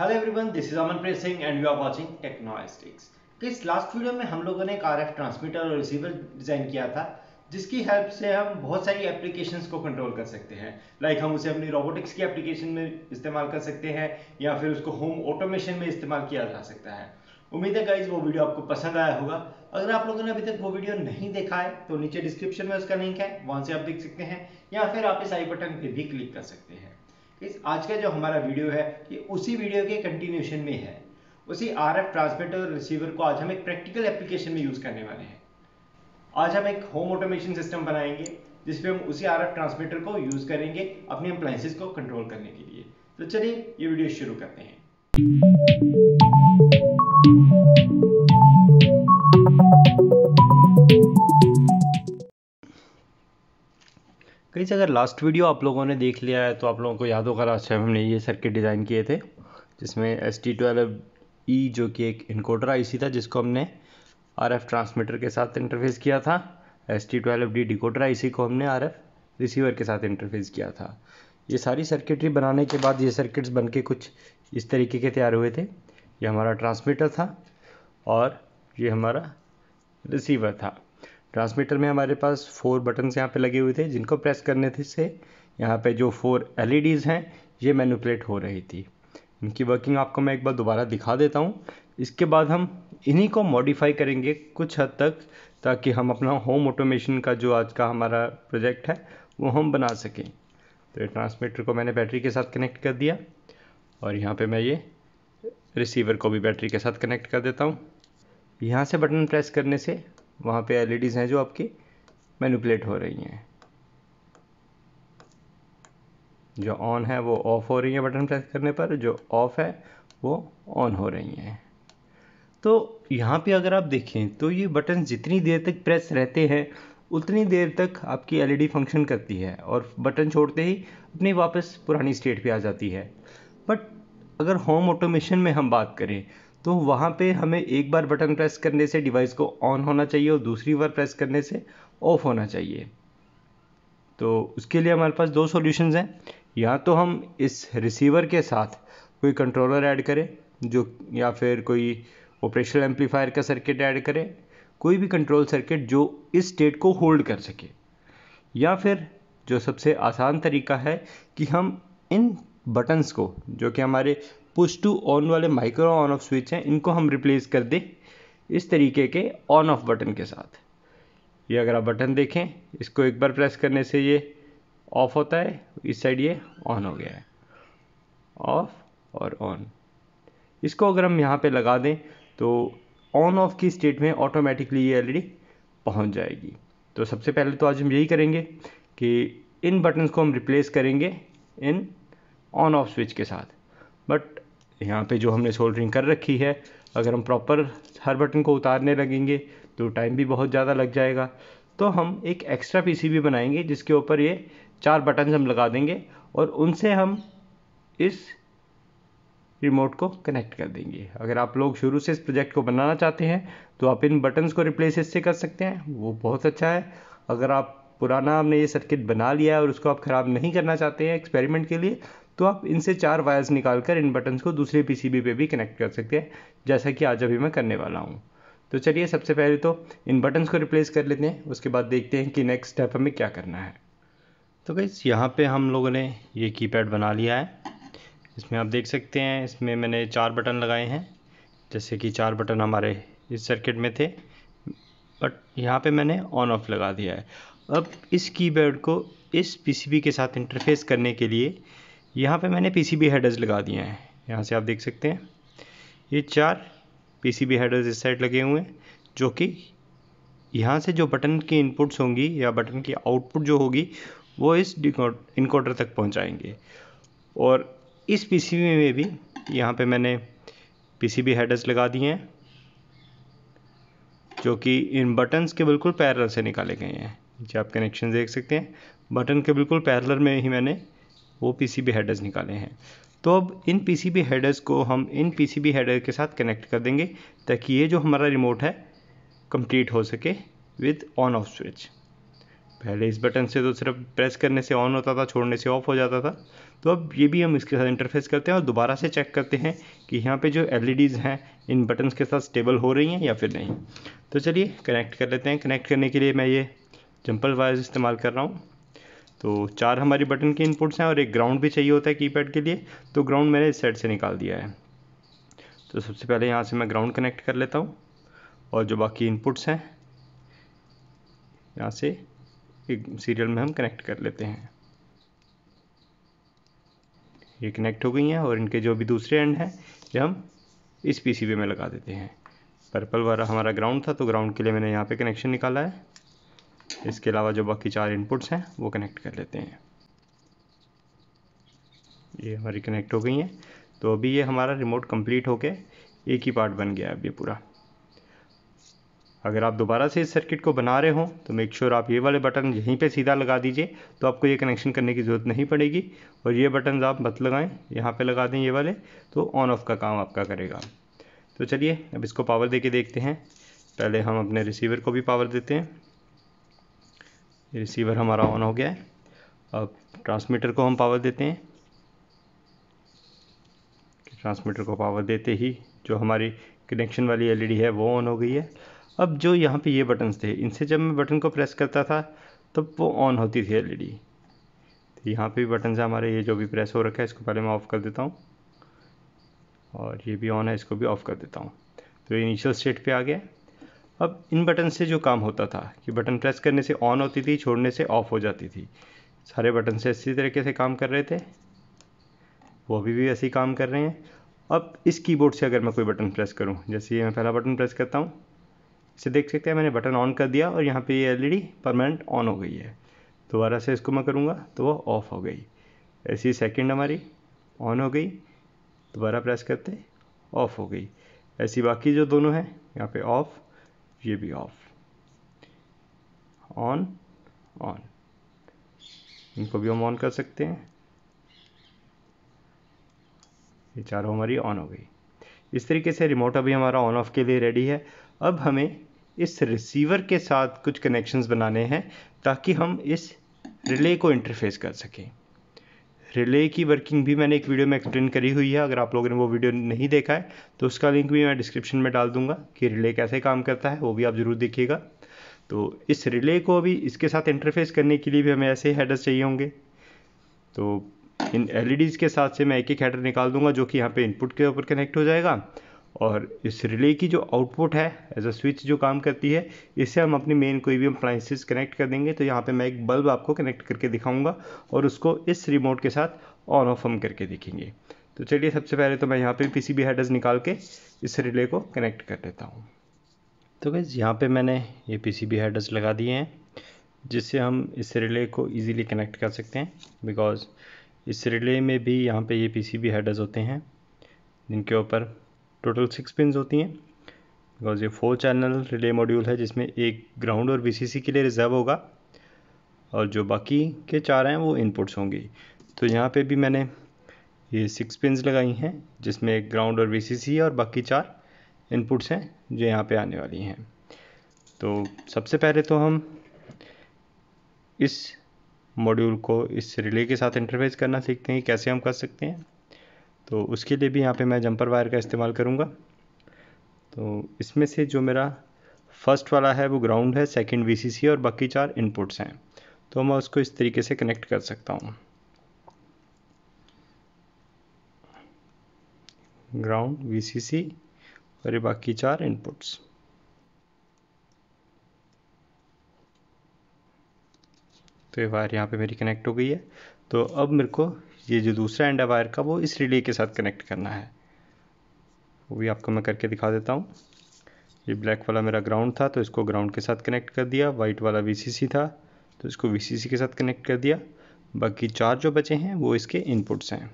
hello everyone this is Amanpreet Singh and you are watching Technostics तो इस last video में हम लोगों ने एक आर ट्रांसमीटर और रिसीवर डिज़ाइन किया था जिसकी हेल्प से हम बहुत सारी एप्लीकेशंस को कंट्रोल कर सकते हैं लाइक like हम उसे अपनी रोबोटिक्स की एप्लीकेशन में इस्तेमाल कर सकते हैं या फिर उसको होम ऑटोमेशन में इस्तेमाल किया जा सकता है उम्मीद है गाइज वो वीडियो आपको पसंद आया होगा अगर आप लोगों ने अभी तक वो वीडियो नहीं देखा है तो नीचे डिस्क्रिप्शन में उसका लिंक है वहाँ से आप देख सकते हैं या फिर आप इस आई बटन पर भी क्लिक कर सकते हैं इस आज का जो हमारा वीडियो है ये उसी वीडियो के कंटिन्यूशन में है उसी आर एफ ट्रांसमीटर और रिसीवर को आज हम एक प्रैक्टिकल एप्लीकेशन में यूज़ करने वाले हैं आज हम एक होम ऑटोमेशन सिस्टम बनाएंगे जिसमें हम उसी आर एफ ट्रांसमीटर को यूज़ करेंगे अपने अप्लाइंसिस को कंट्रोल करने के लिए तो चलिए ये वीडियो शुरू करते हैं गाइज अगर लास्ट वीडियो आप लोगों ने देख लिया है तो आप लोगों को याद होगा लास्ट टाइम हमने ये सर्किट डिज़ाइन किए थे जिसमें एस टी ट्वेल्व ई जो कि एक इनकोडर आई सी था जिसको हमने आर एफ ट्रांसमीटर के साथ इंटरफेस किया था S T twelve D decoder I C को हमने आर एफ रिसीवर के साथ इंटरफेस किया था ये सारी सर्किटरी बनाने के बाद ये सर्किट्स बन के कुछ इस तरीके के तैयार हुए थे ये हमारा ट्रांसमीटर था और ये हमारा रिसीवर था ट्रांसमीटर में हमारे पास फोर बटन्स यहाँ पे लगे हुए थे जिनको प्रेस करने थे से यहाँ पे जो फोर एलईडीज़ e हैं ये मैनुपलेट हो रही थी इनकी वर्किंग आपको मैं एक बार दोबारा दिखा देता हूँ इसके बाद हम इन्हीं को मॉडिफाई करेंगे कुछ हद तक ताकि हम अपना होम ऑटोमेशन का जो आज का हमारा प्रोजेक्ट है वो हम बना सकें तो ट्रांसमीटर को मैंने बैटरी के साथ कनेक्ट कर दिया और यहाँ पर मैं ये रिसीवर को भी बैटरी के साथ कनेक्ट कर देता हूँ यहाँ से बटन प्रेस करने से वहाँ पे एल e हैं जो आपकी मैनिपुलेट हो रही हैं जो ऑन है वो ऑफ़ हो रही है बटन प्रेस करने पर जो ऑफ़ है वो ऑन हो रही हैं तो यहाँ पे अगर आप देखें तो ये बटन जितनी देर तक प्रेस रहते हैं उतनी देर तक आपकी एलईडी फंक्शन e करती है और बटन छोड़ते ही अपनी वापस पुरानी स्टेट पे आ जाती है बट अगर होम ऑटोमेशन में हम बात करें तो वहाँ पे हमें एक बार बटन प्रेस करने से डिवाइस को ऑन होना चाहिए और दूसरी बार प्रेस करने से ऑफ होना चाहिए तो उसके लिए हमारे पास दो सॉल्यूशंस हैं या तो हम इस रिसीवर के साथ कोई कंट्रोलर ऐड करें जो या फिर कोई ऑपरेशनल एम्पलीफायर का सर्किट ऐड करें कोई भी कंट्रोल सर्किट जो इस स्टेट को होल्ड कर सके या फिर जो सबसे आसान तरीका है कि हम इन बटन्स को जो कि हमारे पुश टू ऑन वाले माइक्रो ऑन ऑफ स्विच हैं इनको हम रिप्लेस कर दें इस तरीके के ऑन ऑफ बटन के साथ ये अगर आप बटन देखें इसको एक बार प्रेस करने से ये ऑफ होता है इस साइड ये ऑन हो गया है ऑफ और ऑन इसको अगर हम यहाँ पे लगा दें तो ऑन ऑफ की स्टेट में ऑटोमेटिकली ये एलईडी पहुँच जाएगी तो सबसे पहले तो आज हम यही करेंगे कि इन बटन्स को हम रिप्लेस करेंगे इन ऑन ऑफ स्विच के साथ बट यहाँ पे जो हमने सोल्डरिंग कर रखी है अगर हम प्रॉपर हर बटन को उतारने लगेंगे तो टाइम भी बहुत ज़्यादा लग जाएगा तो हम एक एक्स्ट्रा पीसीबी बनाएंगे जिसके ऊपर ये चार बटन हम लगा देंगे और उनसे हम इस रिमोट को कनेक्ट कर देंगे अगर आप लोग शुरू से इस प्रोजेक्ट को बनाना चाहते हैं तो आप इन बटन्स को रिप्लेस इससे कर सकते हैं वो बहुत अच्छा है अगर आप पुराना हमने ये सर्किट बना लिया है और उसको आप ख़राब नहीं करना चाहते हैं एक्सपेरिमेंट के लिए तो आप इनसे चार वायर्स निकाल कर इन बटन्स को दूसरे पीसीबी पे भी कनेक्ट कर सकते हैं जैसा कि आज अभी मैं करने वाला हूँ तो चलिए सबसे पहले तो इन बटन्स को रिप्लेस कर लेते हैं उसके बाद देखते हैं कि नेक्स्ट स्टेप हमें क्या करना है तो गई यहाँ पर हम लोगों ने ये पैड बना लिया है इसमें आप देख सकते हैं इसमें मैंने चार बटन लगाए हैं जैसे कि चार बटन हमारे इस सर्किट में थे बट यहाँ पे मैंने ऑन ऑफ लगा दिया है अब इस कीपैड को इस पीसीबी के साथ इंटरफेस करने के लिए यहाँ पे मैंने पीसीबी हेडर्स लगा दिए हैं यहाँ से आप देख सकते हैं ये चार पीसीबी हेडर्स इस साइड लगे हुए हैं जो कि यहाँ से जो बटन की इनपुट्स होंगी या बटन की आउटपुट जो होगी वो इस इनकोडर तक पहुँचाएंगे और इस बी में भी यहाँ पे मैंने पीसीबी हेडर्स लगा दिए हैं जो कि इन बटन्स के बिल्कुल पैरल से निकाले गए हैं नीचे आप कनेक्शन देख सकते हैं बटन के बिल्कुल पैरलर में ही मैंने वो पीसीबी हेडर्स निकाले हैं तो अब इन पीसीबी हेडर्स को हम इन पीसीबी हेडर के साथ कनेक्ट कर देंगे ताकि ये जो हमारा रिमोट है कंप्लीट हो सके विद ऑन ऑफ स्विच पहले इस बटन से तो सिर्फ प्रेस करने से ऑन होता था छोड़ने से ऑफ हो जाता था तो अब ये भी हम इसके साथ इंटरफेस करते हैं और दोबारा से चेक करते हैं कि यहाँ पे जो एलईडीज़ e हैं इन बटन्स के साथ स्टेबल हो रही हैं या फिर नहीं तो चलिए कनेक्ट कर लेते हैं कनेक्ट करने के लिए मैं ये जंपल वायर्स इस्तेमाल कर रहा हूँ तो चार हमारी बटन के इनपुट्स हैं और एक ग्राउंड भी चाहिए होता है कीपैड के लिए तो ग्राउंड मैंने इस साइड से निकाल दिया है तो सबसे पहले यहाँ से मैं ग्राउंड कनेक्ट कर लेता हूँ और जो बाकी इनपुट्स हैं यहाँ से एक सीरियल में हम कनेक्ट कर लेते हैं ये कनेक्ट हो गई हैं और इनके जो भी दूसरे एंड हैं ये हम इस पी में लगा देते हैं पर्पल वाला हमारा ग्राउंड था तो ग्राउंड के लिए मैंने यहाँ पे कनेक्शन निकाला है इसके अलावा जो बाकी चार इनपुट्स हैं वो कनेक्ट कर लेते हैं ये हमारी कनेक्ट हो गई हैं तो अभी ये हमारा रिमोट कंप्लीट होके एक ही पार्ट बन गया है अब ये पूरा अगर आप दोबारा से इस सर्किट को बना रहे हो तो मेक श्योर sure आप ये वाले बटन यहीं पे सीधा लगा दीजिए तो आपको ये कनेक्शन करने की ज़रूरत नहीं पड़ेगी और ये बटन आप मत लगाएं यहाँ पे लगा दें ये वाले तो ऑन ऑफ का काम आपका करेगा तो चलिए अब इसको पावर दे के देखते हैं पहले हम अपने रिसीवर को भी पावर देते हैं ये रिसीवर हमारा ऑन हो गया है अब ट्रांसमीटर को हम पावर देते हैं ट्रांसमीटर को पावर देते ही जो हमारी कनेक्शन वाली एलईडी है वो ऑन हो गई है अब जो यहाँ पे ये बटन्स थे इनसे जब मैं बटन को प्रेस करता था तब वो ऑन होती थी एलईडी तो यहाँ पे भी बटन से हमारे ये जो भी प्रेस हो रखा है इसको पहले मैं ऑफ़ कर देता हूँ और ये भी ऑन है इसको भी ऑफ़ कर देता हूँ तो इनिशियल स्टेट पे आ गया अब इन बटन से जो काम होता था कि बटन प्रेस करने से ऑन होती थी छोड़ने से ऑफ हो जाती थी सारे बटन से इसी तरीके से काम कर रहे थे वो अभी भी ऐसे ही काम कर रहे हैं अब इस कीबोर्ड से अगर मैं कोई बटन प्रेस करूं जैसे ये मैं पहला बटन प्रेस करता हूं इसे देख सकते हैं मैंने बटन ऑन कर दिया और यहाँ पे ये एल परमानेंट ऑन हो गई है दोबारा से इसको मैं करूँगा तो वो ऑफ़ हो गई ऐसी सेकेंड हमारी ऑन हो गई दोबारा प्रेस करते ऑफ़ हो गई ऐसी बाकी जो दोनों हैं यहाँ पर ऑफ़ ये भी ऑफ ऑन ऑन इनको भी हम ऑन कर सकते हैं ये चारों हमारी ऑन हो गई इस तरीके से रिमोट अभी हमारा ऑन ऑफ के लिए रेडी है अब हमें इस रिसीवर के साथ कुछ कनेक्शंस बनाने हैं ताकि हम इस रिले को इंटरफेस कर सकें रिले की वर्किंग भी मैंने एक वीडियो में एक्सप्लेन करी हुई है अगर आप लोगों ने वो वीडियो नहीं देखा है तो उसका लिंक भी मैं डिस्क्रिप्शन में डाल दूंगा कि रिले कैसे काम करता है वो भी आप ज़रूर देखिएगा तो इस रिले को अभी इसके साथ इंटरफेस करने के लिए भी हमें ऐसे हेडर्स चाहिए होंगे तो इन एल e के साथ से मैं एक एक हेडर निकाल दूंगा जो कि यहाँ पर इनपुट के ऊपर कनेक्ट हो जाएगा और इस रिले की जो आउटपुट है एज अ स्विच जो काम करती है इससे हम अपनी मेन कोई भी अप्लाइंसिस कनेक्ट कर देंगे तो यहाँ पे मैं एक बल्ब आपको कनेक्ट करके दिखाऊंगा और उसको इस रिमोट के साथ ऑन ऑफ हम करके देखेंगे तो चलिए सबसे पहले तो मैं यहाँ पे पी सी निकाल के इस रिले को कनेक्ट कर देता हूँ तो गैस यहाँ पर मैंने ये पी सी लगा दिए हैं जिससे हम इस रिले को ईजीली कनेक्ट कर सकते हैं बिकॉज़ इस रिले में भी यहाँ पर ये पी सी होते हैं जिनके ऊपर टोटल सिक्स पिन होती हैं बिकॉज ये फोर चैनल रिले मॉड्यूल है जिसमें एक ग्राउंड और बी के लिए रिजर्व होगा और जो बाकी के चार हैं वो इनपुट्स होंगी तो यहाँ पे भी मैंने ये सिक्स पिनस लगाई हैं जिसमें एक ग्राउंड और वीसीसी और बाकी चार इनपुट्स हैं जो यहाँ पे आने वाली हैं तो सबसे पहले तो हम इस मॉड्यूल को इस रिले के साथ इंटरफेस करना सीखते हैं कैसे हम कर सकते हैं तो उसके लिए भी यहाँ पे मैं जंपर वायर का इस्तेमाल करूँगा तो इसमें से जो मेरा फर्स्ट वाला है वो ग्राउंड है सेकंड वीसीसी और बाकी चार इनपुट्स हैं तो मैं उसको इस तरीके से कनेक्ट कर सकता हूँ ग्राउंड वीसीसी और ये बाकी चार इनपुट्स तो ये वायर यहाँ पे मेरी कनेक्ट हो गई है तो अब मेरे को ये जो दूसरा एंड है वायर का वो इस रिले के साथ कनेक्ट करना है वो भी आपको मैं करके दिखा देता हूँ ये ब्लैक वाला मेरा ग्राउंड था तो इसको ग्राउंड के साथ कनेक्ट कर दिया वाइट वाला वी था तो इसको वी के साथ कनेक्ट कर दिया बाकी चार जो बचे हैं वो इसके इनपुट्स हैं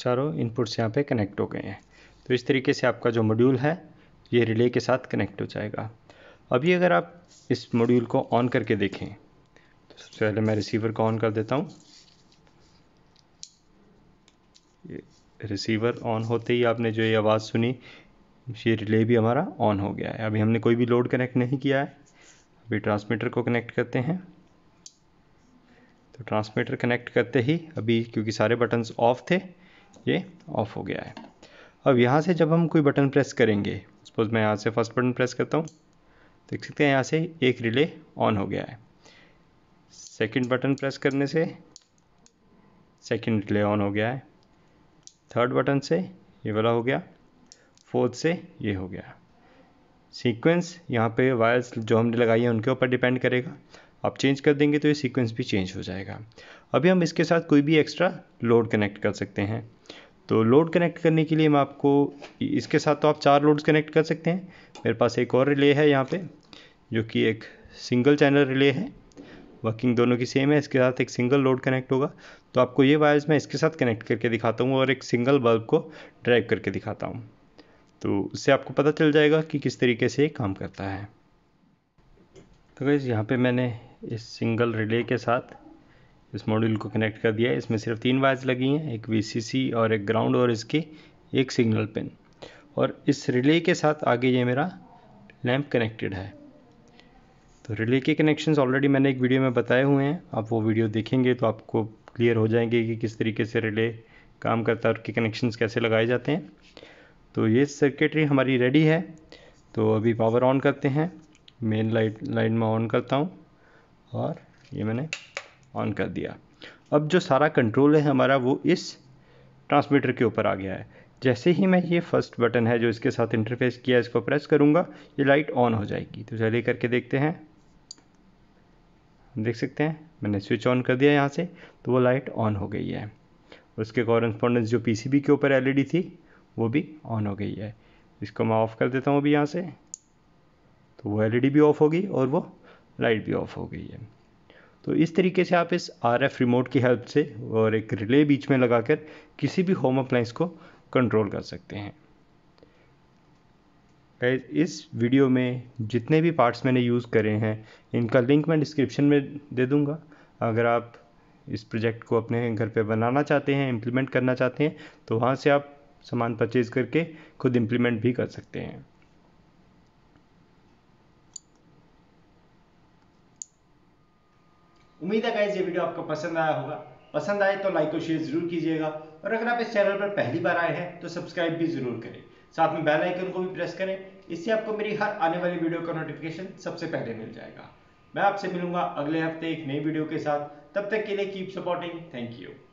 चारों इनपुट्स यहाँ पे कनेक्ट हो गए हैं तो इस तरीके से आपका जो मॉड्यूल है ये रिले के साथ कनेक्ट हो जाएगा अभी अगर आप इस मॉड्यूल को ऑन करके देखें तो सबसे पहले मैं रिसीवर को ऑन कर देता हूँ रिसीवर ऑन होते ही आपने जो ये आवाज़ सुनी ये रिले भी हमारा ऑन हो गया है अभी हमने कोई भी लोड कनेक्ट नहीं किया है अभी ट्रांसमीटर को कनेक्ट करते हैं तो ट्रांसमीटर कनेक्ट करते ही अभी क्योंकि सारे बटन्स ऑफ थे ये ऑफ हो गया है अब यहाँ से जब हम कोई बटन प्रेस करेंगे सपोज मैं यहाँ से फर्स्ट बटन प्रेस करता हूँ देख सकते हैं यहाँ से एक रिले ऑन हो गया है सेकंड बटन प्रेस करने से सेकंड रिले ऑन हो गया है थर्ड बटन से ये वाला हो गया फोर्थ से ये हो गया सीक्वेंस यहाँ पे वायर्स जो हमने लगाई हैं उनके ऊपर डिपेंड करेगा आप चेंज कर देंगे तो ये सीक्वेंस भी चेंज हो जाएगा अभी हम इसके साथ कोई भी एक्स्ट्रा लोड कनेक्ट कर सकते हैं तो लोड कनेक्ट करने के लिए मैं आपको इसके साथ तो आप चार लोड्स कनेक्ट कर सकते हैं मेरे पास एक और रिले है यहाँ पे जो कि एक सिंगल चैनल रिले है वर्किंग दोनों की सेम है इसके साथ एक सिंगल लोड कनेक्ट होगा तो आपको ये वायर्स मैं इसके साथ कनेक्ट करके दिखाता हूँ और एक सिंगल बल्ब को ड्राइव करके दिखाता हूँ तो उससे आपको पता चल जाएगा कि किस तरीके से ये काम करता है तो यहाँ पे मैंने इस सिंगल रिले के साथ इस मॉड्यूल को कनेक्ट कर दिया है इसमें सिर्फ तीन वायर्स लगी हैं एक वी और एक ग्राउंड और इसके एक सिग्नल पिन और इस रिले के साथ आगे ये मेरा लैम्प कनेक्टेड है तो रिले के कनेक्शन ऑलरेडी मैंने एक वीडियो में बताए हुए हैं आप वो वीडियो देखेंगे तो आपको क्लियर हो जाएंगे कि किस तरीके से रिले काम करता है और के कनेक्शंस कैसे लगाए जाते हैं तो ये सर्किटरी हमारी रेडी है तो अभी पावर ऑन करते हैं मेन लाइट लाइन में ऑन करता हूँ और ये मैंने ऑन कर दिया अब जो सारा कंट्रोल है हमारा वो इस ट्रांसमीटर के ऊपर आ गया है जैसे ही मैं ये फर्स्ट बटन है जो इसके साथ इंटरफेस किया इसको प्रेस करूँगा ये लाइट ऑन हो जाएगी तो चलिए करके देखते हैं देख सकते हैं मैंने स्विच ऑन कर दिया यहाँ से तो वो लाइट ऑन हो गई है उसके कॉरेस्पॉन्डेंस जो पीसीबी के ऊपर एलईडी थी वो भी ऑन हो गई है इसको मैं ऑफ़ कर देता हूँ अभी यहाँ से तो वो एलईडी भी ऑफ़ होगी और वो लाइट भी ऑफ़ हो गई है तो इस तरीके से आप इस आर एफ रिमोट की हेल्प से और एक रिले बीच में लगाकर किसी भी होम अप्लाइंस को कंट्रोल कर सकते हैं इस वीडियो में जितने भी पार्ट्स मैंने यूज़ करे हैं इनका लिंक मैं डिस्क्रिप्शन में दे दूँगा अगर आप इस प्रोजेक्ट को अपने घर पे बनाना चाहते हैं इम्प्लीमेंट करना चाहते हैं तो वहाँ से आप सामान परचेज़ करके खुद इम्प्लीमेंट भी कर सकते हैं उम्मीद है गाइज ये वीडियो आपको पसंद आया होगा पसंद आए तो लाइक और शेयर जरूर कीजिएगा और अगर आप इस चैनल पर पहली बार आए हैं तो सब्सक्राइब भी जरूर करें साथ में बेल आइकन को भी प्रेस करें इससे आपको मेरी हर आने वाली वीडियो का नोटिफिकेशन सबसे पहले मिल जाएगा मैं आपसे मिलूंगा अगले हफ्ते एक नई वीडियो के साथ तब तक के लिए कीप सपोर्टिंग थैंक यू